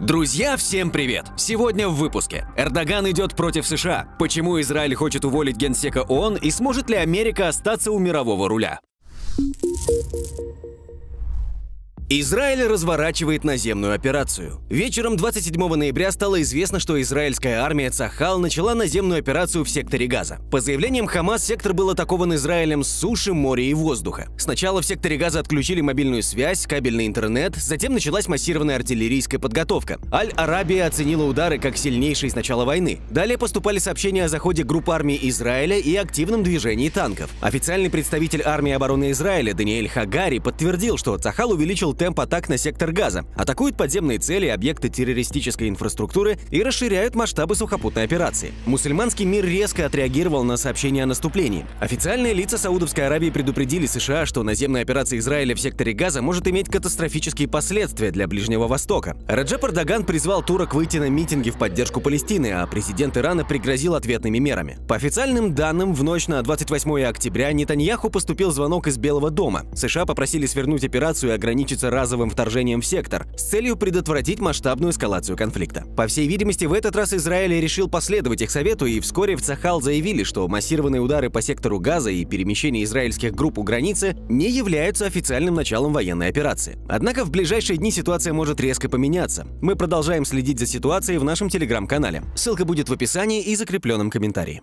Друзья, всем привет! Сегодня в выпуске. Эрдоган идет против США. Почему Израиль хочет уволить генсека ООН и сможет ли Америка остаться у мирового руля? Израиль разворачивает наземную операцию. Вечером 27 ноября стало известно, что израильская армия Цахал начала наземную операцию в секторе Газа. По заявлениям Хамас, сектор был атакован Израилем с суши, моря и воздуха. Сначала в секторе Газа отключили мобильную связь, кабельный интернет, затем началась массированная артиллерийская подготовка. Аль-Арабия оценила удары как сильнейшие с начала войны. Далее поступали сообщения о заходе групп армии Израиля и активном движении танков. Официальный представитель армии обороны Израиля Даниэль Хагари подтвердил, что Цахал увеличил темп темп атак на сектор газа, атакуют подземные цели и объекты террористической инфраструктуры и расширяют масштабы сухопутной операции. Мусульманский мир резко отреагировал на сообщение о наступлении. Официальные лица Саудовской Аравии предупредили США, что наземная операция Израиля в секторе газа может иметь катастрофические последствия для Ближнего Востока. Раджеп Эрдоган призвал турок выйти на митинги в поддержку Палестины, а президент Ирана пригрозил ответными мерами. По официальным данным, в ночь на 28 октября Нетаньяху поступил звонок из Белого дома. США попросили свернуть операцию и ограничиться являются разовым вторжением в сектор с целью предотвратить масштабную эскалацию конфликта. По всей видимости, в этот раз Израиль решил последовать их совету, и вскоре в Цахал заявили, что массированные удары по сектору Газа и перемещение израильских групп у границы не являются официальным началом военной операции. Однако в ближайшие дни ситуация может резко поменяться. Мы продолжаем следить за ситуацией в нашем телеграм-канале. Ссылка будет в описании и закрепленном комментарии.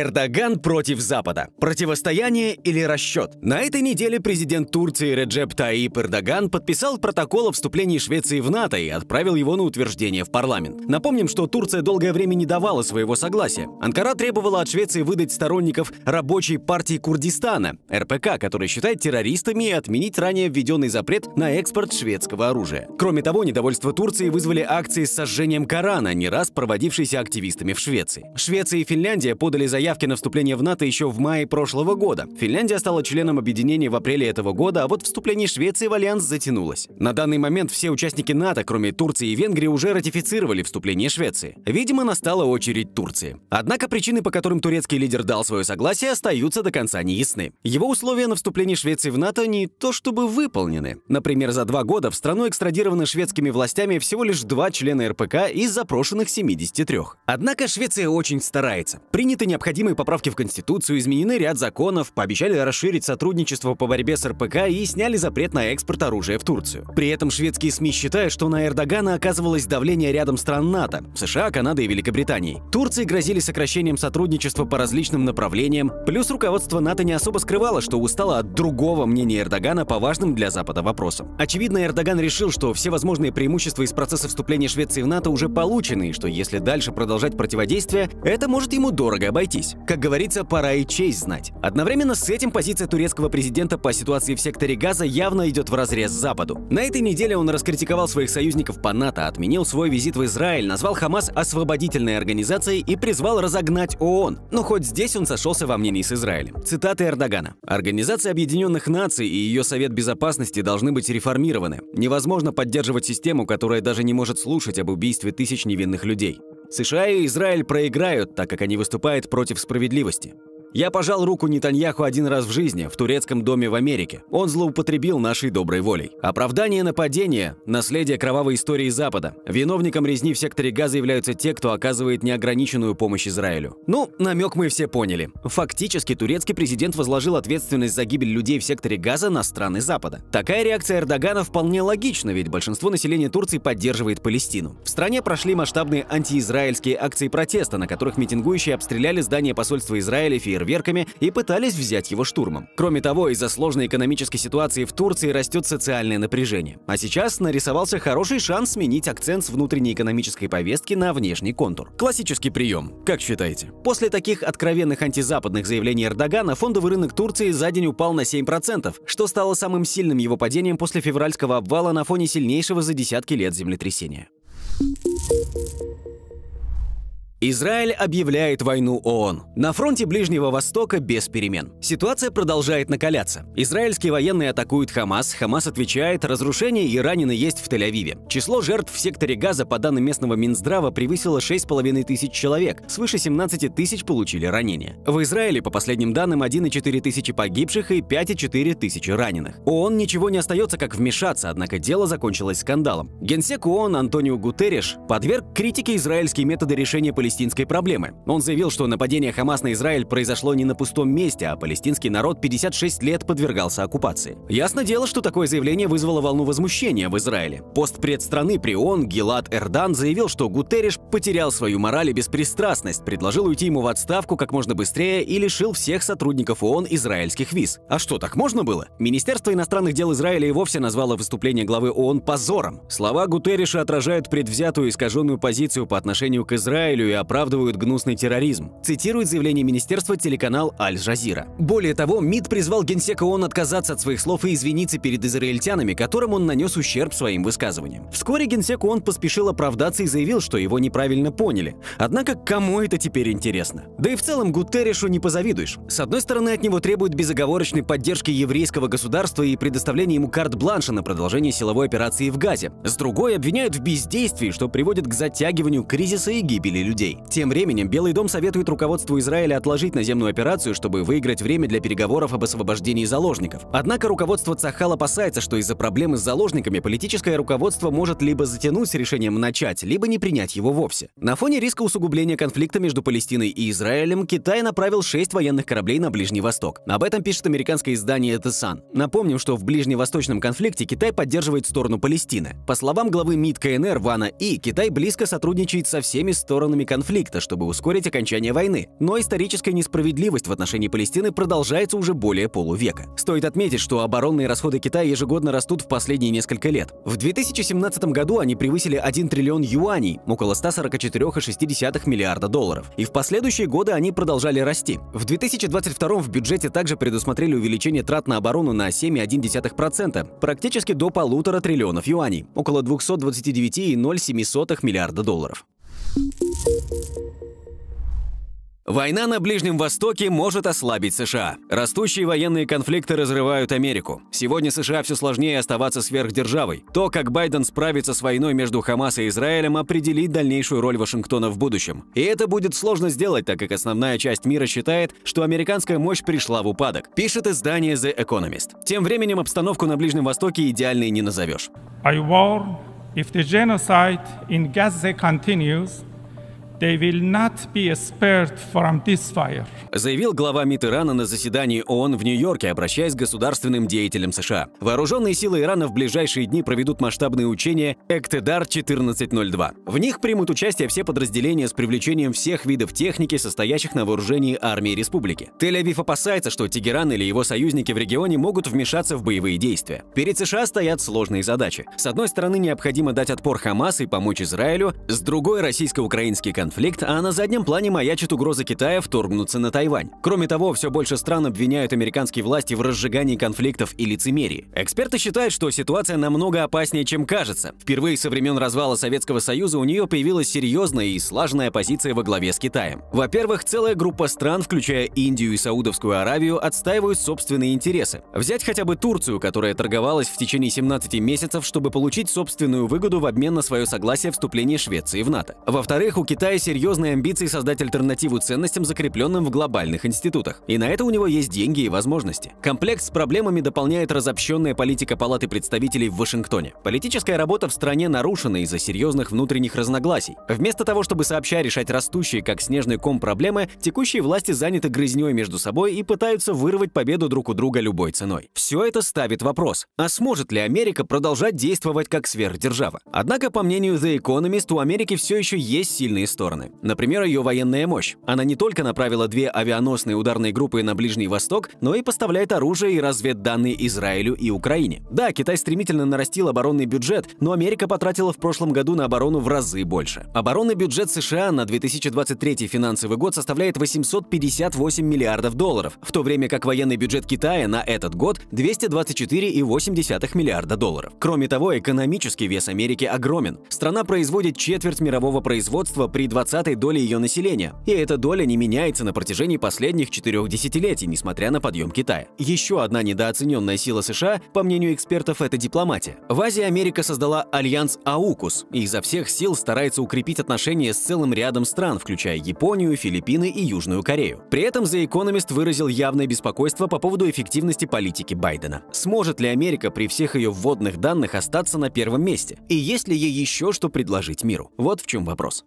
Эрдоган против Запада. Противостояние или расчет? На этой неделе президент Турции Реджеп Таип Эрдоган подписал протокол о вступлении Швеции в НАТО и отправил его на утверждение в парламент. Напомним, что Турция долгое время не давала своего согласия. Анкара требовала от Швеции выдать сторонников рабочей партии Курдистана, РПК, который считает террористами, и отменить ранее введенный запрет на экспорт шведского оружия. Кроме того, недовольство Турции вызвали акции с сожжением Корана, не раз проводившиеся активистами в Швеции. Швеция и Финляндия подали заявку заявки на вступление в НАТО еще в мае прошлого года. Финляндия стала членом объединения в апреле этого года, а вот вступление Швеции в альянс затянулось. На данный момент все участники НАТО, кроме Турции и Венгрии, уже ратифицировали вступление Швеции. Видимо, настала очередь Турции. Однако причины, по которым турецкий лидер дал свое согласие, остаются до конца неясны. Его условия на вступление Швеции в НАТО не то чтобы выполнены. Например, за два года в страну экстрадированы шведскими властями всего лишь два члена РПК из запрошенных 73. Однако Швеция очень старается. Принято необходимые необходимые поправки в Конституцию, изменены ряд законов, пообещали расширить сотрудничество по борьбе с РПК и сняли запрет на экспорт оружия в Турцию. При этом шведские СМИ считают, что на Эрдогана оказывалось давление рядом стран НАТО – США, Канады и Великобритании. Турции грозили сокращением сотрудничества по различным направлениям, плюс руководство НАТО не особо скрывало, что устало от другого мнения Эрдогана по важным для Запада вопросам. Очевидно, Эрдоган решил, что все возможные преимущества из процесса вступления Швеции в НАТО уже получены, и что если дальше продолжать противодействие, это может ему дорого обойтись обзавестись. Как говорится, пора и честь знать. Одновременно с этим позиция турецкого президента по ситуации в секторе газа явно идет в разрез с Западу. На этой неделе он раскритиковал своих союзников по НАТО, отменил свой визит в Израиль, назвал Хамас освободительной организацией и призвал разогнать ООН. Но хоть здесь он сошелся во мнении с Израилем. Цитаты Эрдогана. «Организация Объединенных Наций и ее Совет Безопасности должны быть реформированы. Невозможно поддерживать систему, которая даже не может слушать об убийстве тысяч невинных людей. США и Израиль проиграют, так как они выступают против справедливости. Я пожал руку Нетаньяху один раз в жизни, в турецком доме в Америке. Он злоупотребил нашей доброй волей. Оправдание нападения – наследие кровавой истории Запада. Виновником резни в секторе газа являются те, кто оказывает неограниченную помощь Израилю. Ну, намек мы все поняли. Фактически, турецкий президент возложил ответственность за гибель людей в секторе газа на страны Запада. Такая реакция Эрдогана вполне логична, ведь большинство населения Турции поддерживает Палестину. В стране прошли масштабные антиизраильские акции протеста, на которых митингующие обстреляли здание посольства Израиля Фейер фейерверками и пытались взять его штурмом. Кроме того, из-за сложной экономической ситуации в Турции растет социальное напряжение. А сейчас нарисовался хороший шанс сменить акцент с внутренней экономической повестки на внешний контур. Классический прием, как считаете? После таких откровенных антизападных заявлений Эрдогана фондовый рынок Турции за день упал на 7%, что стало самым сильным его падением после февральского обвала на фоне сильнейшего за десятки лет землетрясения. Thank you. Израиль объявляет войну ООН. На фронте Ближнего Востока без перемен. Ситуация продолжает накаляться. Израильские военные атакуют Хамас, Хамас отвечает, разрушения. и ранены есть в Тель-Авиве. Число жертв в секторе Газа, по данным местного Минздрава, превысило 6,5 тысяч человек, свыше 17 тысяч получили ранения. В Израиле, по последним данным, 1,4 тысячи погибших и 5,4 тысячи раненых. ООН ничего не остается, как вмешаться, однако дело закончилось скандалом. Генсек ООН Антонио Гутерриш подверг критике израильские методы решения политических палестинской проблемы. Он заявил, что нападение Хамас на Израиль произошло не на пустом месте, а палестинский народ 56 лет подвергался оккупации. Ясно дело, что такое заявление вызвало волну возмущения в Израиле. Постпред страны при ООН Гилад Эрдан заявил, что Гутерриш потерял свою мораль и беспристрастность, предложил уйти ему в отставку как можно быстрее и лишил всех сотрудников ООН израильских виз. А что, так можно было? Министерство иностранных дел Израиля и вовсе назвало выступление главы ООН позором. Слова Гутерриша отражают предвзятую искаженную позицию по отношению к Израилю и оправдывают гнусный терроризм, цитирует заявление министерства телеканал Аль-Жазира. Более того, МИД призвал генсека ООН отказаться от своих слов и извиниться перед израильтянами, которым он нанес ущерб своим высказываниям. Вскоре генсек ООН поспешил оправдаться и заявил, что его неправильно поняли. Однако кому это теперь интересно? Да и в целом Гутерришу не позавидуешь. С одной стороны, от него требуют безоговорочной поддержки еврейского государства и предоставления ему карт-бланша на продолжение силовой операции в Газе. С другой обвиняют в бездействии, что приводит к затягиванию кризиса и гибели людей людей. Тем временем Белый дом советует руководству Израиля отложить наземную операцию, чтобы выиграть время для переговоров об освобождении заложников. Однако руководство Цахал опасается, что из-за проблемы с заложниками политическое руководство может либо затянуть с решением начать, либо не принять его вовсе. На фоне риска усугубления конфликта между Палестиной и Израилем Китай направил 6 военных кораблей на Ближний Восток. Об этом пишет американское издание The Sun. Напомним, что в ближневосточном конфликте Китай поддерживает сторону Палестины. По словам главы МИД КНР Вана И, Китай близко сотрудничает со всеми сторонами конфликта конфликта, чтобы ускорить окончание войны. Но историческая несправедливость в отношении Палестины продолжается уже более полувека. Стоит отметить, что оборонные расходы Китая ежегодно растут в последние несколько лет. В 2017 году они превысили 1 триллион юаней, около 144,6 миллиарда долларов. И в последующие годы они продолжали расти. В 2022 в бюджете также предусмотрели увеличение трат на оборону на 7,1%, практически до полутора триллионов юаней, около 229,07 миллиарда долларов. Война на Ближнем Востоке может ослабить США. Растущие военные конфликты разрывают Америку. Сегодня США все сложнее оставаться сверхдержавой. То, как Байден справится с войной между Хамас и Израилем, определит дальнейшую роль Вашингтона в будущем. И это будет сложно сделать, так как основная часть мира считает, что американская мощь пришла в упадок, пишет издание The Economist. Тем временем обстановку на Ближнем Востоке идеальной не назовешь. I war if the genocide in Gaza continues, They will not be spared from this fire. Заявил глава МИД Ирана на заседании ООН в Нью-Йорке, обращаясь к государственным деятелям США. Вооруженные силы Ирана в ближайшие дни проведут масштабные учения «Эктедар-1402». В них примут участие все подразделения с привлечением всех видов техники, состоящих на вооружении армии республики. Тель-Авив опасается, что Тегеран или его союзники в регионе могут вмешаться в боевые действия. Перед США стоят сложные задачи. С одной стороны, необходимо дать отпор Хамас и помочь Израилю, с другой – российско-украинский конфликт конфликт, а на заднем плане маячит угроза Китая вторгнуться на Тайвань. Кроме того, все больше стран обвиняют американские власти в разжигании конфликтов и лицемерии. Эксперты считают, что ситуация намного опаснее, чем кажется. Впервые со времен развала Советского Союза у нее появилась серьезная и слаженная позиция во главе с Китаем. Во-первых, целая группа стран, включая Индию и Саудовскую Аравию, отстаивают собственные интересы. Взять хотя бы Турцию, которая торговалась в течение 17 месяцев, чтобы получить собственную выгоду в обмен на свое согласие вступления Швеции в НАТО. Во-вторых, у Китая и серьезные амбиции создать альтернативу ценностям, закрепленным в глобальных институтах. И на это у него есть деньги и возможности. Комплект с проблемами дополняет разобщенная политика Палаты представителей в Вашингтоне. Политическая работа в стране нарушена из-за серьезных внутренних разногласий. Вместо того, чтобы сообща решать растущие, как снежный ком, проблемы, текущие власти заняты грызней между собой и пытаются вырвать победу друг у друга любой ценой. Все это ставит вопрос, а сможет ли Америка продолжать действовать как сверхдержава? Однако, по мнению The Economist, у Америки все еще есть сильные стороны стороны. Например, ее военная мощь. Она не только направила две авианосные ударные группы на Ближний Восток, но и поставляет оружие и разведданные Израилю и Украине. Да, Китай стремительно нарастил оборонный бюджет, но Америка потратила в прошлом году на оборону в разы больше. Оборонный бюджет США на 2023 финансовый год составляет 858 миллиардов долларов, в то время как военный бюджет Китая на этот год 224,8 миллиарда долларов. Кроме того, экономический вес Америки огромен. Страна производит четверть мирового производства при 20 доли ее населения, и эта доля не меняется на протяжении последних четырех десятилетий, несмотря на подъем Китая. Еще одна недооцененная сила США, по мнению экспертов, это дипломатия. В Азии Америка создала альянс АУКУС и изо всех сил старается укрепить отношения с целым рядом стран, включая Японию, Филиппины и Южную Корею. При этом The Economist выразил явное беспокойство по поводу эффективности политики Байдена. Сможет ли Америка при всех ее вводных данных остаться на первом месте? И есть ли ей еще что предложить миру? Вот в чем вопрос.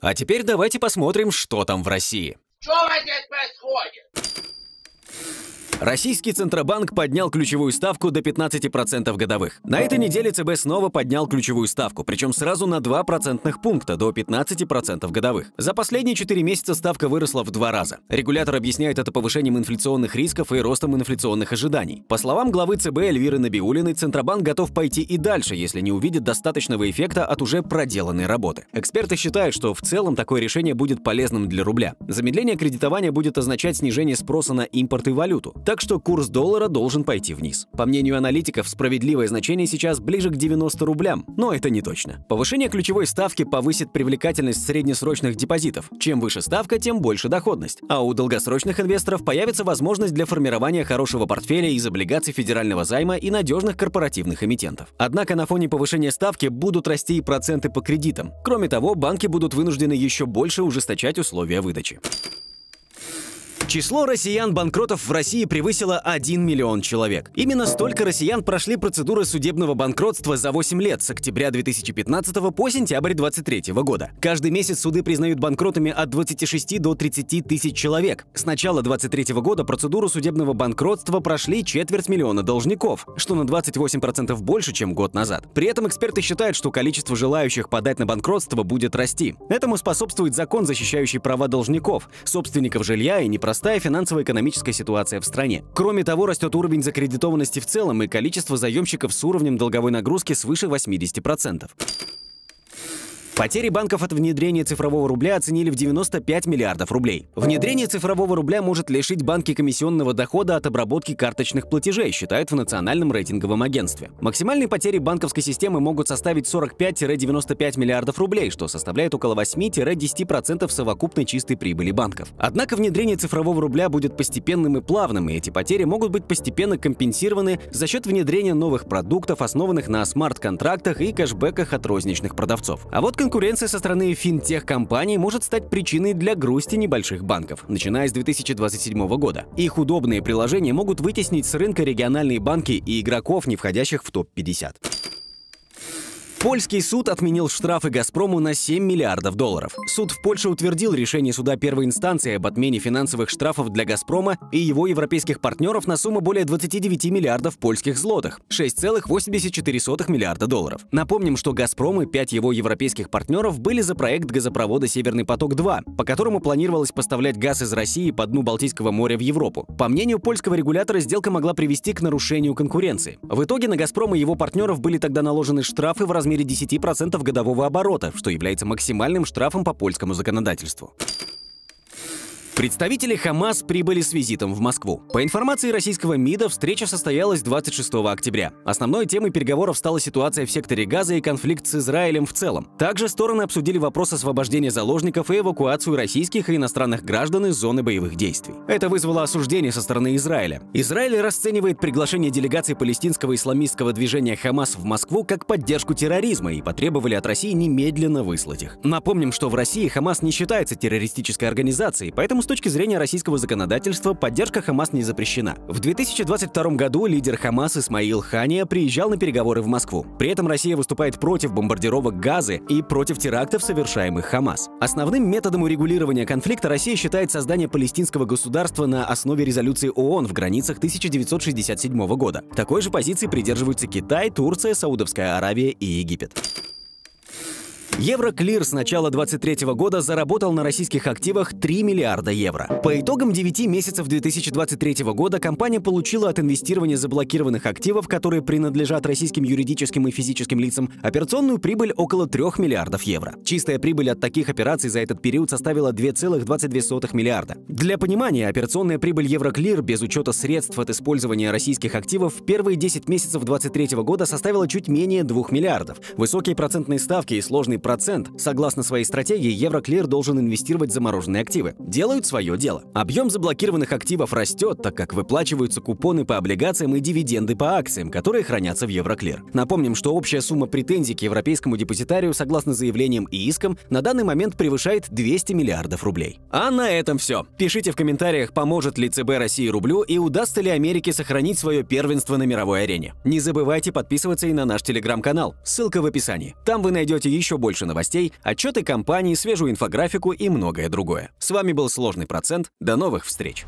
А теперь давайте посмотрим, что там в России. Что здесь происходит? Российский Центробанк поднял ключевую ставку до 15% годовых. На этой неделе ЦБ снова поднял ключевую ставку, причем сразу на 2 процентных пункта до 15% годовых. За последние 4 месяца ставка выросла в два раза. Регулятор объясняет это повышением инфляционных рисков и ростом инфляционных ожиданий. По словам главы ЦБ Эльвиры Набиулиной, Центробанк готов пойти и дальше, если не увидит достаточного эффекта от уже проделанной работы. Эксперты считают, что в целом такое решение будет полезным для рубля. Замедление кредитования будет означать снижение спроса на импорт и валюту. Так что курс доллара должен пойти вниз. По мнению аналитиков, справедливое значение сейчас ближе к 90 рублям, но это не точно. Повышение ключевой ставки повысит привлекательность среднесрочных депозитов. Чем выше ставка, тем больше доходность. А у долгосрочных инвесторов появится возможность для формирования хорошего портфеля из облигаций федерального займа и надежных корпоративных эмитентов. Однако на фоне повышения ставки будут расти и проценты по кредитам. Кроме того, банки будут вынуждены еще больше ужесточать условия выдачи. Число россиян-банкротов в России превысило 1 миллион человек. Именно столько россиян прошли процедуры судебного банкротства за 8 лет с октября 2015 по сентябрь 2023 года. Каждый месяц суды признают банкротами от 26 до 30 тысяч человек. С начала 2023 года процедуру судебного банкротства прошли четверть миллиона должников, что на 28% больше, чем год назад. При этом эксперты считают, что количество желающих подать на банкротство будет расти. Этому способствует закон, защищающий права должников, собственников жилья и непростых непростая финансово-экономическая ситуация в стране. Кроме того, растет уровень закредитованности в целом и количество заемщиков с уровнем долговой нагрузки свыше 80%. Потери банков от внедрения цифрового рубля оценили в 95 миллиардов рублей. Внедрение цифрового рубля может лишить банки комиссионного дохода от обработки карточных платежей, считают в Национальном рейтинговом агентстве. Максимальные потери банковской системы могут составить 45-95 миллиардов рублей, что составляет около 8-10% совокупной чистой прибыли банков. Однако внедрение цифрового рубля будет постепенным и плавным, и эти потери могут быть постепенно компенсированы за счет внедрения новых продуктов, основанных на смарт-контрактах и кэшбэках от розничных продавцов. А вот Конкуренция со стороны финтех-компаний может стать причиной для грусти небольших банков, начиная с 2027 года. Их удобные приложения могут вытеснить с рынка региональные банки и игроков, не входящих в топ-50. Польский суд отменил штрафы «Газпрому» на 7 миллиардов долларов. Суд в Польше утвердил решение суда первой инстанции об отмене финансовых штрафов для «Газпрома» и его европейских партнеров на сумму более 29 миллиардов польских злотых – 6,84 миллиарда долларов. Напомним, что «Газпром» и пять его европейских партнеров были за проект газопровода «Северный поток-2», по которому планировалось поставлять газ из России по дну Балтийского моря в Европу. По мнению польского регулятора, сделка могла привести к нарушению конкуренции. В итоге на «Газпром» и его партнеров были тогда наложены штрафы в размере размере 10% годового оборота, что является максимальным штрафом по польскому законодательству. Представители Хамас прибыли с визитом в Москву. По информации российского МИДа, встреча состоялась 26 октября. Основной темой переговоров стала ситуация в секторе Газа и конфликт с Израилем в целом. Также стороны обсудили вопрос освобождения заложников и эвакуацию российских и иностранных граждан из зоны боевых действий. Это вызвало осуждение со стороны Израиля. Израиль расценивает приглашение делегации палестинского исламистского движения Хамас в Москву как поддержку терроризма и потребовали от России немедленно выслать их. Напомним, что в России Хамас не считается террористической организацией, поэтому точки зрения российского законодательства поддержка Хамас не запрещена. В 2022 году лидер Хамас Исмаил Хания приезжал на переговоры в Москву. При этом Россия выступает против бомбардировок Газы и против терактов, совершаемых Хамас. Основным методом урегулирования конфликта Россия считает создание палестинского государства на основе резолюции ООН в границах 1967 года. Такой же позиции придерживаются Китай, Турция, Саудовская Аравия и Египет. Евроклир с начала 2023 года заработал на российских активах 3 миллиарда евро. По итогам 9 месяцев 2023 года компания получила от инвестирования заблокированных активов, которые принадлежат российским юридическим и физическим лицам, операционную прибыль около 3 миллиардов евро. Чистая прибыль от таких операций за этот период составила 2,22 миллиарда. Для понимания, операционная прибыль Евроклир без учета средств от использования российских активов в первые 10 месяцев 2023 года составила чуть менее 2 миллиардов. Высокие процентные ставки и сложный 1% согласно своей стратегии Евроклир должен инвестировать замороженные активы. Делают свое дело. Объем заблокированных активов растет, так как выплачиваются купоны по облигациям и дивиденды по акциям, которые хранятся в Евроклир. Напомним, что общая сумма претензий к европейскому депозитарию, согласно заявлениям и искам, на данный момент превышает 200 миллиардов рублей. А на этом все. Пишите в комментариях, поможет ли ЦБ России рублю и удастся ли Америке сохранить свое первенство на мировой арене. Не забывайте подписываться и на наш телеграм-канал, ссылка в описании. Там вы найдете еще больше больше новостей, отчеты компании, свежую инфографику и многое другое. С вами был «Сложный процент». До новых встреч!